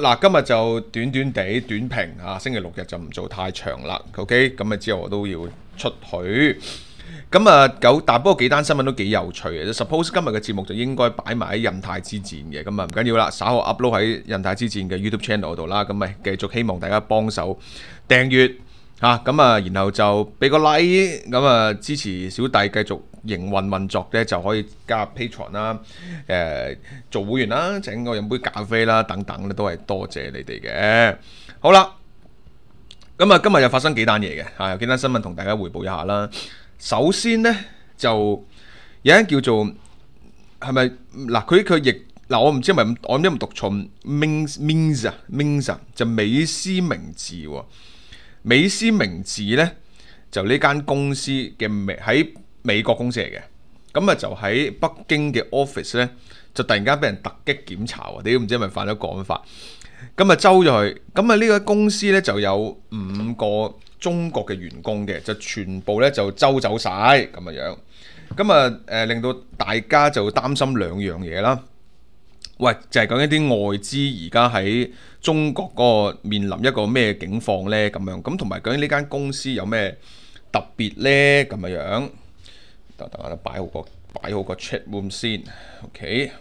嗱，今日就短短地短評啊！星期六日就唔做太長啦，OK？咁啊之後我都要出去。咁啊九，但不過幾單新聞都幾有趣嘅。Suppose 今日嘅節目就應該擺埋喺《任太之戰》嘅，咁啊唔緊要啦，稍後 upload 喺《任太之戰》嘅 YouTube channel 度啦。咁啊繼續希望大家幫手訂閱。吓咁啊，然後就俾個 like 咁啊，支持小弟繼續營運運作咧，就可以加入 patron 啦，誒做會員啦，請我飲杯咖啡啦，等等咧都係多謝你哋嘅。好啦，咁啊，今日又發生幾單嘢嘅吓有幾單新聞同大家回報一下啦。首先咧就有一叫做係咪嗱佢佢亦嗱我唔知係咪我唔知唔讀錯 means means 啊 means 就美斯名字喎。美斯明治咧就呢间公司嘅美喺美国公司嚟嘅咁啊，就喺北京嘅 office 咧就突然间俾人突击检查，你都唔知系咪犯咗港法咁啊，周咗去咁啊呢个公司咧就有五个中国嘅员工嘅就全部咧就周走晒咁嘅样咁啊诶令到大家就担心两样嘢啦。喂，就係講一啲外資而家喺中國嗰個面臨一個咩境況咧，咁樣咁同埋講呢間公司有咩特別咧，咁嘅樣。等等我擺好個擺好個 chat room 先，OK。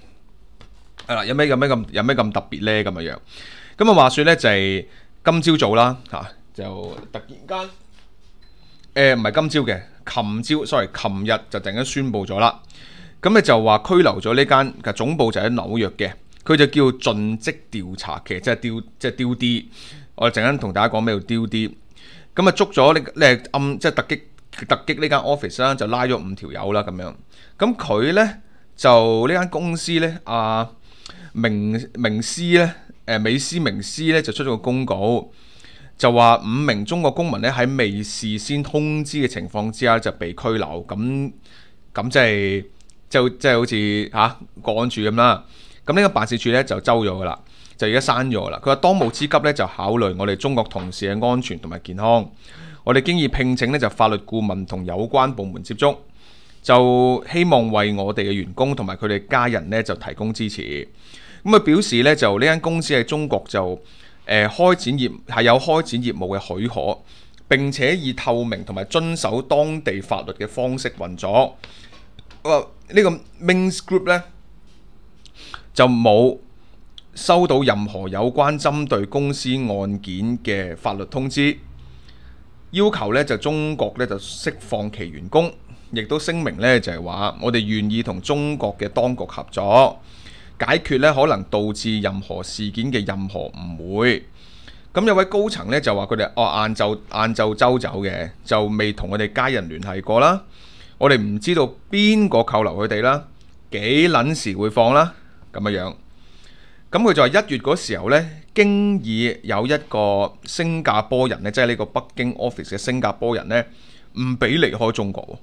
係啦，有咩有咩咁有咩咁特別咧，咁嘅樣。咁啊話説咧就係今朝早啦嚇，就突然間誒唔係今朝嘅，琴朝，sorry，琴日就突然間宣布咗啦。咁咧就話拘留咗呢間嘅總部就喺紐約嘅，佢就叫盡職調查，其實即係丟即係 d d 我陣間同大家講咩叫丟啲。d 咁啊捉咗呢呢暗即係特擊特擊呢間 office 啦，就拉咗五條友啦咁樣。咁佢咧就呢間公司咧啊明明斯咧誒美斯明斯咧就出咗個公告，就話五名中國公民咧喺未事先通知嘅情況之下就被拘留，咁咁即係。就即係好似嚇國安處咁啦，咁呢個辦事處咧就周咗噶啦，就而家刪咗啦。佢話當務之急咧就考慮我哋中國同事嘅安全同埋健康，我哋經已聘請咧就法律顧問同有關部門接觸，就希望為我哋嘅員工同埋佢哋家人咧就提供支持。咁啊表示咧就呢間公司喺中國就誒開展業係有開展業務嘅許可，並且以透明同埋遵守當地法律嘅方式運作。呢个 Main’s Group 咧就冇收到任何有关针对公司案件嘅法律通知，要求咧就中国咧就释放其员工，亦都声明咧就系话我哋愿意同中国嘅当局合作解决咧可能导致任何事件嘅任何误会。咁有位高层咧就话佢哋哦晏昼晏昼周走嘅，就未同我哋家人联系过啦。我哋唔知道邊個扣留佢哋啦，幾撚時會放啦咁嘅樣。咁佢就話一月嗰時候呢，經已有一個新加坡人呢，即係呢個北京 office 嘅新加坡人呢，唔俾離開中國。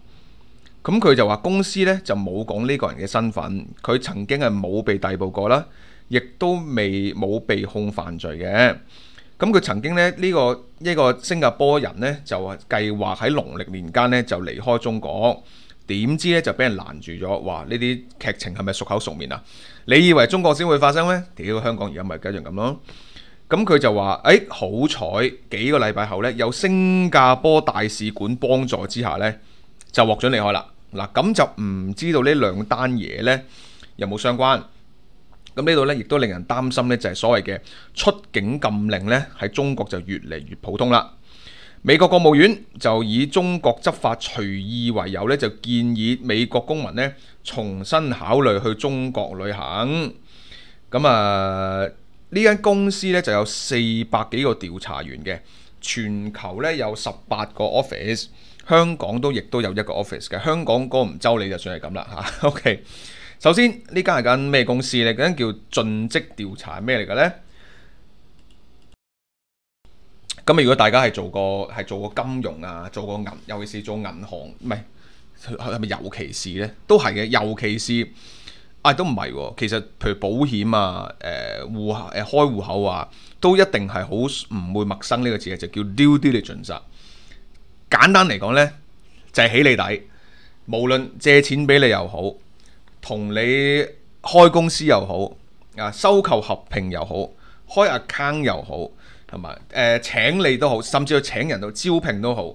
咁佢就話公司呢，就冇講呢個人嘅身份，佢曾經係冇被逮捕過啦，亦都未冇被控犯罪嘅。咁佢曾經咧呢個一個新加坡人咧就計劃喺農曆年間咧就離開中國，點知咧就俾人攔住咗，話呢啲劇情係咪熟口熟面啊？你以為中國先會發生咩？屌香港而家咪一樣咁咯。咁佢就話：，誒好彩幾個禮拜後咧，有新加坡大使館幫助之下咧，就獲准離開啦。嗱，咁就唔知道呢兩單嘢咧有冇相關？咁呢度咧，亦都令人擔心咧，就係所謂嘅出境禁令咧，喺中國就越嚟越普通啦。美國國務院就以中國執法隨意為由咧，就建議美國公民咧重新考慮去中國旅行。咁啊，呢間公司咧就有四百幾個調查員嘅，全球咧有十八個 office，香港都亦都有一個 office 嘅。香港哥唔周你就算係咁啦嚇，OK。首先呢间系间咩公司咧？间叫尽职调查咩嚟嘅咧？咁如果大家系做过系做过金融啊，做过银尤其是做银行，唔系系咪尤其是咧？都系嘅，尤其是啊，都唔系。其实譬如保险啊，诶户诶开户口啊，都一定系好唔会陌生呢个字嘅，就叫 due diligence。简单嚟讲呢，就系起你底，无论借钱俾你又好。同你開公司又好啊，收購合併又好，開 account 又好，同埋誒請你都好，甚至去請人到招聘都好。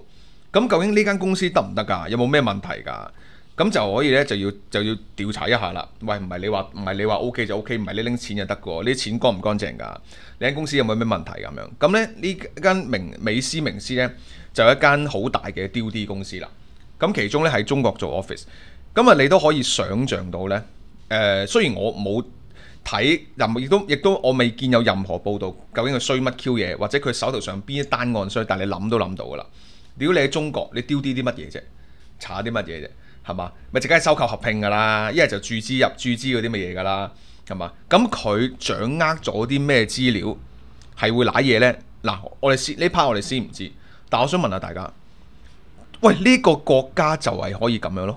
咁究竟呢間公司得唔得噶？有冇咩問題噶？咁就可以咧，就要就要調查一下啦。喂，唔係你話唔係你話 O K 就 O K，唔係你拎錢就得嘅喎，啲錢乾唔乾淨噶？你間公司有冇咩問題咁樣？咁咧呢間名美思名師咧，就一間好大嘅 d O D 公司啦。咁其中咧喺中國做 office。咁啊，你都可以想像到咧。誒，雖然我冇睇，任，亦都亦都我未見有任何報道，究竟佢衰乜 Q 嘢，或者佢手頭上邊一單案衰，但你諗都諗到噶啦。屌你喺中國，你丢啲啲乜嘢啫？查啲乜嘢啫？係嘛？咪即係收購合并噶啦，一係就注資入注資嗰啲乜嘢噶啦，係嘛？咁佢掌握咗啲咩資料係會濑嘢咧？嗱，我哋先呢 part 我哋先唔知，但我想問下大家：喂，呢個國家就係可以咁樣咯？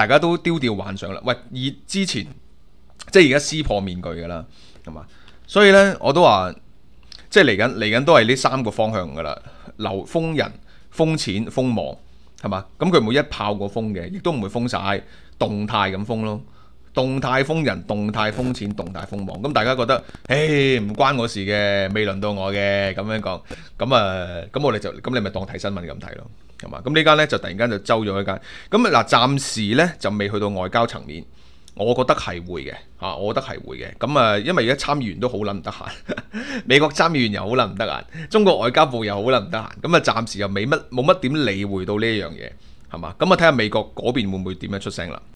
大家都丟掉幻想啦！喂，以之前即系而家撕破面具噶啦，係嘛？所以咧，我都話即系嚟緊嚟緊都係呢三個方向噶啦，流封人封钱、封网，係嘛？咁佢唔一炮过封嘅，亦都唔會封晒，動態咁封咯，動態封人、動態封錢、動態封網。咁大家覺得誒唔關我事嘅，未輪到我嘅咁樣講。咁啊，咁我哋就咁你咪當睇新聞咁睇咯。係嘛？咁呢間咧就突然間就周咗一間。咁啊嗱，暫時咧就未去到外交層面。我覺得係會嘅，嚇，我覺得係會嘅。咁啊，因為而家參議員都好撚唔得閒，美國參議員又好撚唔得閒，中國外交部又好撚唔得閒。咁啊，暫時又未乜冇乜點理會到呢一樣嘢，係嘛？咁啊，睇下美國嗰邊會唔會點樣出聲啦。